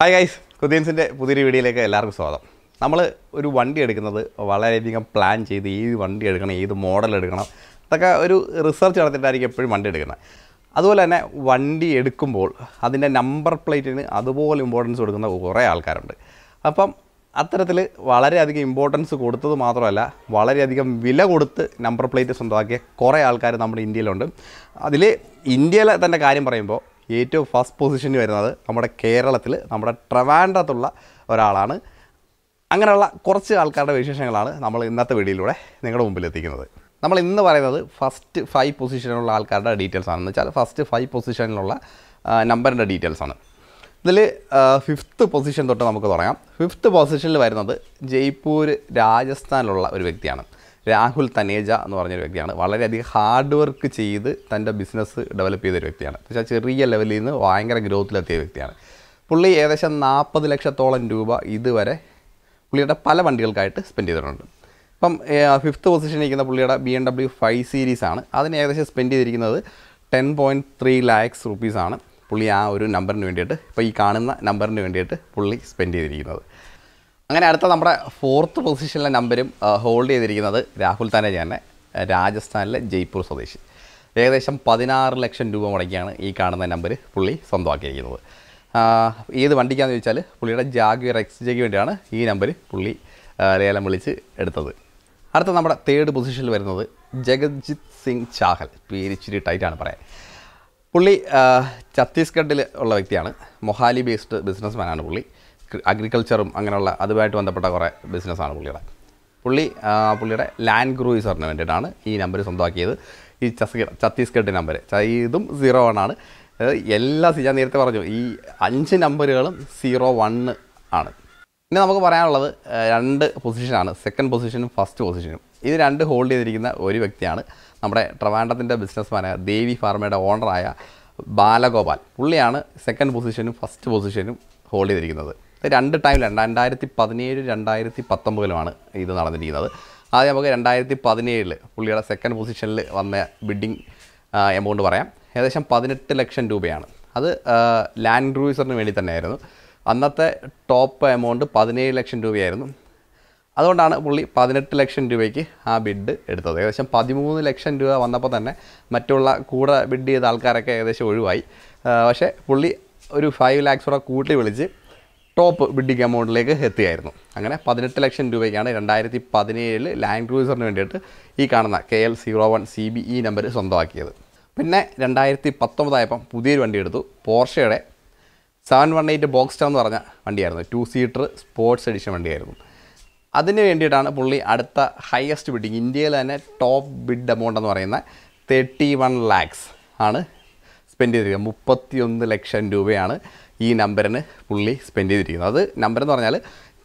hi guys കുതിയൻസിൻ്റെ പുതിയൊരു വീഡിയോയിലേക്ക് എല്ലാവർക്കും സ്വാഗതം നമ്മൾ ഒരു വണ്ടി എടുക്കുന്നത് വളരെയധികം പ്ലാൻ ചെയ്ത് ഏത് വണ്ടി എടുക്കണം ഏത് മോഡൽ എടുക്കണം അതൊക്കെ ഒരു റിസർച്ച് നടത്തിയിട്ടായിരിക്കും എപ്പോഴും വണ്ടി എടുക്കുന്നത് അതുപോലെ തന്നെ വണ്ടി എടുക്കുമ്പോൾ അതിൻ്റെ നമ്പർ പ്ലേറ്റിന് അതുപോലെ ഇമ്പോർട്ടൻസ് കൊടുക്കുന്ന കുറേ ആൾക്കാരുണ്ട് അപ്പം അത്തരത്തിൽ വളരെയധികം ഇമ്പോർട്ടൻസ് കൊടുത്തത് മാത്രമല്ല വളരെയധികം വില കൊടുത്ത് നമ്പർ പ്ലേറ്റ് സ്വന്തമാക്കിയ കുറേ ആൾക്കാർ നമ്മുടെ ഇന്ത്യയിലുണ്ട് അതിൽ ഇന്ത്യയിലെ തന്നെ കാര്യം പറയുമ്പോൾ ഏറ്റവും ഫസ്റ്റ് പൊസിഷനിൽ വരുന്നത് നമ്മുടെ കേരളത്തിൽ നമ്മുടെ ട്രവാൻഡ്രത്തുള്ള ഒരാളാണ് അങ്ങനെയുള്ള കുറച്ച് ആൾക്കാരുടെ വിശേഷങ്ങളാണ് നമ്മൾ ഇന്നത്തെ വീഡിയോയിലൂടെ നിങ്ങളുടെ മുമ്പിൽ എത്തിക്കുന്നത് നമ്മൾ ഇന്ന് പറയുന്നത് ഫസ്റ്റ് ഫൈവ് പൊസിഷനിലുള്ള ആൾക്കാരുടെ ഡീറ്റെയിൽസ് ആണെന്ന് വെച്ചാൽ ഫസ്റ്റ് ഫൈവ് പൊസിഷനിലുള്ള നമ്പറിൻ്റെ ഡീറ്റെയിൽസ് ആണ് ഇതിൽ ഫിഫ്ത്ത് പൊസിഷൻ തൊട്ട് നമുക്ക് തുടങ്ങാം ഫിഫ്ത്ത് പൊസിഷനിൽ വരുന്നത് ജയ്പൂർ രാജസ്ഥാനിലുള്ള ഒരു വ്യക്തിയാണ് രാഹുൽ തനേജ എന്ന് പറഞ്ഞൊരു വ്യക്തിയാണ് വളരെയധികം ഹാർഡ് വർക്ക് ചെയ്ത് തൻ്റെ ബിസിനസ് ഡെവലപ്പ് ചെയ്തൊരു വ്യക്തിയാണ് എന്നുവെച്ചാൽ ചെറിയ ലെവലിൽ നിന്ന് ഭയങ്കര ഗ്രോത്തിലെത്തിയ വ്യക്തിയാണ് പുള്ളി ഏകദേശം നാൽപ്പത് ലക്ഷത്തോളം രൂപ ഇതുവരെ പുള്ളിയുടെ പല വണ്ടികൾക്കായിട്ട് സ്പെൻഡ് ചെയ്തിട്ടുണ്ട് ഇപ്പം ഫിഫ്ത്ത് പൊസിഷനിൽ ഇരിക്കുന്ന പുള്ളിയുടെ ബി എം ഡബ്ല്യു ഫൈവ് സീരീസാണ് അതിന് ഏകദേശം സ്പെൻഡ് ചെയ്തിരിക്കുന്നത് ടെൻ പോയിൻറ്റ് ത്രീ ലാക്സ് റുപ്പീസാണ് പുള്ളി ആ ഒരു നമ്പറിന് വേണ്ടിയിട്ട് ഇപ്പോൾ ഈ കാണുന്ന നമ്പറിന് വേണ്ടിയിട്ട് പുള്ളി സ്പെൻഡ് ചെയ്തിരിക്കുന്നത് അങ്ങനെ അടുത്ത നമ്മുടെ ഫോർത്ത് പൊസിഷനിലെ നമ്പരും ഹോൾഡ് ചെയ്തിരിക്കുന്നത് രാഹുൽ താനേജ് തന്നെ രാജസ്ഥാനിലെ ജയ്പൂർ സ്വദേശി ഏകദേശം പതിനാറ് ലക്ഷം രൂപ മുടക്കിയാണ് ഈ കാണുന്ന നമ്പർ പുള്ളി സ്വന്തമാക്കിയിരിക്കുന്നത് ഏത് വണ്ടിക്കാന്ന് ചോദിച്ചാൽ പുള്ളിയുടെ ജാഗ്വർ എക്സ്ജയ്ക്ക് വേണ്ടിയാണ് ഈ നമ്പർ പുള്ളി ലേലം വിളിച്ച് എടുത്തത് അടുത്ത നമ്മുടെ തേർഡ് പൊസിഷനിൽ വരുന്നത് ജഗജിത് സിംഗ് ചാഹൽ പേരിച്ചിരി ടൈറ്റാണ് പറയാൻ പുള്ളി ഛത്തീസ്ഗഡിൽ ഉള്ള വ്യക്തിയാണ് മൊഹാലി ബേസ്ഡ് മാനാണ് പുള്ളി അഗ്രികൾച്ചറും അങ്ങനെയുള്ള അതുമായിട്ട് ബന്ധപ്പെട്ട കുറേ ബിസിനസ്സാണ് പുള്ളിയുടെ പുള്ളി പുള്ളിയുടെ ലാൻഡ് ക്രൂയിസറിന് വേണ്ടിയിട്ടാണ് ഈ നമ്പർ സ്വന്തമാക്കിയത് ഈ ഛത്തീസ്ഗഡ് നമ്പർ ഇതും സീറോ വൺ ആണ് എല്ലാ ഞാൻ നേരത്തെ പറഞ്ഞു ഈ അഞ്ച് നമ്പറുകളും സീറോ വണ്ണ് ആണ് ഇനി നമുക്ക് പറയാനുള്ളത് രണ്ട് പൊസിഷനാണ് സെക്കൻഡ് പൊസിഷനും ഫസ്റ്റ് പൊസിഷനും ഇത് രണ്ട് ഹോൾഡ് ചെയ്തിരിക്കുന്ന ഒരു വ്യക്തിയാണ് നമ്മുടെ ട്രവാൻഡത്തിൻ്റെ ബിസിനസ്മാനായ ദേവി ഫാർമയുടെ ഓണറായ ബാലഗോപാൽ പുള്ളിയാണ് സെക്കൻഡ് പൊസിഷനും ഫസ്റ്റ് പൊസിഷനും ഹോൾഡ് ചെയ്തിരിക്കുന്നത് ഇത് രണ്ട് ടൈമിലാണ് രണ്ടായിരത്തി പതിനേഴ് രണ്ടായിരത്തി പത്തൊമ്പതിലുമാണ് ഇത് നടന്നിരിക്കുന്നത് ആദ്യം നമുക്ക് രണ്ടായിരത്തി പതിനേഴിൽ പുള്ളിയുടെ സെക്കൻഡ് പൊസിഷനിൽ വന്ന ബിഡിങ് എമൗണ്ട് പറയാം ഏകദേശം പതിനെട്ട് ലക്ഷം രൂപയാണ് അത് ലാൻഡ് ക്രൂയിസറിന് വേണ്ടി തന്നെയായിരുന്നു അന്നത്തെ ടോപ്പ് എമൗണ്ട് പതിനേഴ് ലക്ഷം രൂപയായിരുന്നു അതുകൊണ്ടാണ് പുള്ളി പതിനെട്ട് ലക്ഷം രൂപയ്ക്ക് ആ ബിഡ് എടുത്തത് ഏകദേശം പതിമൂന്ന് ലക്ഷം രൂപ വന്നപ്പോൾ തന്നെ മറ്റുള്ള കൂടെ ബിഡ് ചെയ്ത ആൾക്കാരൊക്കെ ഏകദേശം ഒഴിവായി പക്ഷേ പുള്ളി ഒരു ഫൈവ് ലാക്സ് കൂടെ കൂട്ടി വിളിച്ച് ടോപ്പ് ബിഡിങ് എമൗണ്ടിലേക്ക് എത്തിയായിരുന്നു അങ്ങനെ പതിനെട്ട് ലക്ഷം രൂപയ്ക്കാണ് രണ്ടായിരത്തി പതിനേഴിൽ ലാൻഡ് ക്രൂസറിന് വേണ്ടിയിട്ട് ഈ കാണുന്ന K L zero one C B E number സ്വന്തമാക്കിയത് പിന്നെ രണ്ടായിരത്തി പത്തൊമ്പതായപ്പം പുതിയൊരു വണ്ടി എടുത്തു പോർഷയുടെ സെവൻ വൺ എയ്റ്റ് ബോക്സ്റ്റർ എന്ന് പറഞ്ഞ വണ്ടിയായിരുന്നു ടു സീറ്റർ സ്പോർട്സ് എഡിഷൻ വണ്ടിയായിരുന്നു അതിന് വേണ്ടിയിട്ടാണ് പുള്ളി അടുത്ത ഹയസ്റ്റ് ബിഡിങ് ഇന്ത്യയിൽ തന്നെ ടോപ്പ് ബിഡ് എമൗണ്ട് എന്ന് പറയുന്ന തേർട്ടി വൺ ലാക്സ് ആണ് സ്പെൻഡ് ചെയ്തിരിക്കുന്നത് ഒന്ന് ലക്ഷം രൂപയാണ് ഈ നമ്പറിന് പുള്ളി സ്പെൻഡ് ചെയ്തിരിക്കുന്നത് അത് നമ്പർ എന്ന് പറഞ്ഞാൽ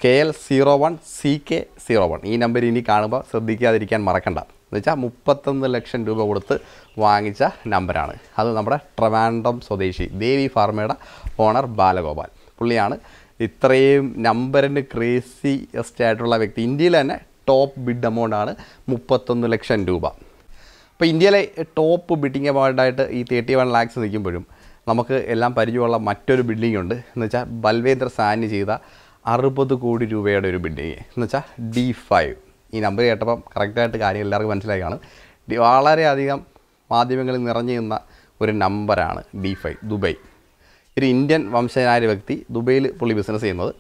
K L zero one C K zero one ഈ നമ്പർ ഇനി കാണുമ്പോൾ ശ്രദ്ധിക്കാതിരിക്കാൻ മറക്കണ്ട എന്ന് വെച്ചാൽ മുപ്പത്തൊന്ന് ലക്ഷം രൂപ കൊടുത്ത് വാങ്ങിച്ച നമ്പറാണ് അത് നമ്മുടെ ട്രവാൻഡം സ്വദേശി ദേവി ഫാർമയുടെ ഓണർ ബാലഗോപാൽ പുള്ളിയാണ് ഇത്രയും നമ്പറിന് ക്രേസിയസ്റ്റ് ആയിട്ടുള്ള വ്യക്തി ഇന്ത്യയിൽ തന്നെ ടോപ്പ് ബിഡ് എമൗണ്ട് ആണ് മുപ്പത്തൊന്ന് ലക്ഷം രൂപ അപ്പോൾ ഇന്ത്യയിലെ ടോപ്പ് ബിഡിങ് എമൗണ്ടായിട്ട് ഈ തേർട്ടി വൺ ലാക്സ് നിൽക്കുമ്പോഴും നമുക്ക് എല്ലാം പരിചയമുള്ള മറ്റൊരു ബിൽഡിംഗ് ഉണ്ട് എന്ന് വെച്ചാൽ ബൽവേന്ദ്ര സാനി ചെയ്ത അറുപത് കോടി രൂപയുടെ ഒരു ബിൽഡിങ് എന്ന് വെച്ചാൽ ഡി ഫൈവ് ഈ നമ്പർ കേട്ടപ്പം കറക്റ്റായിട്ട് കാര്യം എല്ലാവർക്കും മനസ്സിലായി കാണും വളരെയധികം മാധ്യമങ്ങളിൽ നിറഞ്ഞു നിന്ന ഒരു നമ്പറാണ് ഡി ഫൈവ് ദുബൈ ഒരു ഇന്ത്യൻ വംശജനായ ഒരു വ്യക്തി ദുബൈയിൽ പുള്ളി ബിസിനസ് ചെയ്യുന്നത്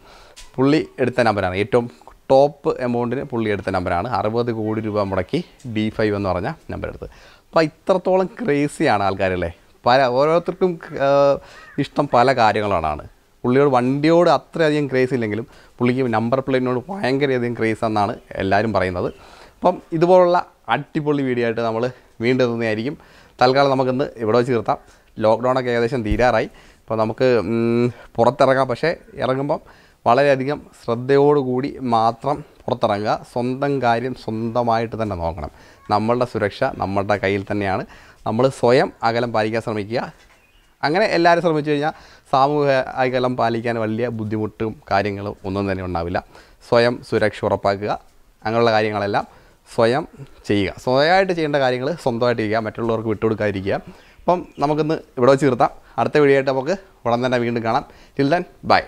പുള്ളി എടുത്ത നമ്പരാണ് ഏറ്റവും ടോപ്പ് എമൗണ്ടിന് പുള്ളി എടുത്ത നമ്പരാണ് അറുപത് കോടി രൂപ മുടക്കി ഡി ഫൈവ് എന്ന് പറഞ്ഞ നമ്പർ എടുത്ത് അപ്പോൾ ഇത്രത്തോളം ക്രേസിയാണ് ആൾക്കാരല്ലേ പല ഓരോരുത്തർക്കും ഇഷ്ടം പല കാര്യങ്ങളാണ് പുള്ളിയോട് വണ്ടിയോട് അത്രയധികം ക്രേസ് ഇല്ലെങ്കിലും പുള്ളിക്ക് നമ്പർ പ്ലേറ്റിനോട് ഭയങ്കരയധികം ക്രേസ് എന്നാണ് എല്ലാവരും പറയുന്നത് അപ്പം ഇതുപോലുള്ള അടിപൊളി വീഡിയോ ആയിട്ട് നമ്മൾ വീണ്ടും തന്നെയായിരിക്കും തൽക്കാലം നമുക്കിന്ന് ഇവിടെ വെച്ച് നിർത്താം ലോക്ക്ഡൗണൊക്കെ ഏകദേശം തീരാറായി അപ്പോൾ നമുക്ക് പുറത്തിറങ്ങാം പക്ഷേ ഇറങ്ങുമ്പം വളരെയധികം ശ്രദ്ധയോടുകൂടി മാത്രം പുറത്തിറങ്ങുക സ്വന്തം കാര്യം സ്വന്തമായിട്ട് തന്നെ നോക്കണം നമ്മളുടെ സുരക്ഷ നമ്മളുടെ കയ്യിൽ തന്നെയാണ് നമ്മൾ സ്വയം അകലം പാലിക്കാൻ ശ്രമിക്കുക അങ്ങനെ എല്ലാവരും ശ്രമിച്ചു കഴിഞ്ഞാൽ സാമൂഹിക അകലം പാലിക്കാൻ വലിയ ബുദ്ധിമുട്ടും കാര്യങ്ങളും ഒന്നും തന്നെ ഉണ്ടാവില്ല സ്വയം സുരക്ഷ ഉറപ്പാക്കുക അങ്ങനെയുള്ള കാര്യങ്ങളെല്ലാം സ്വയം ചെയ്യുക സ്വയമായിട്ട് ചെയ്യേണ്ട കാര്യങ്ങൾ സ്വന്തമായിട്ട് ചെയ്യുക മറ്റുള്ളവർക്ക് വിട്ടുകൊടുക്കാതിരിക്കുക അപ്പം നമുക്കിന്ന് ഇവിടെ വെച്ച് നിർത്താം അടുത്ത വീഡിയോ ആയിട്ട് നമുക്ക് ഉടൻ തന്നെ വീണ്ടും കാണാം ടിൽ ദൻ ബൈ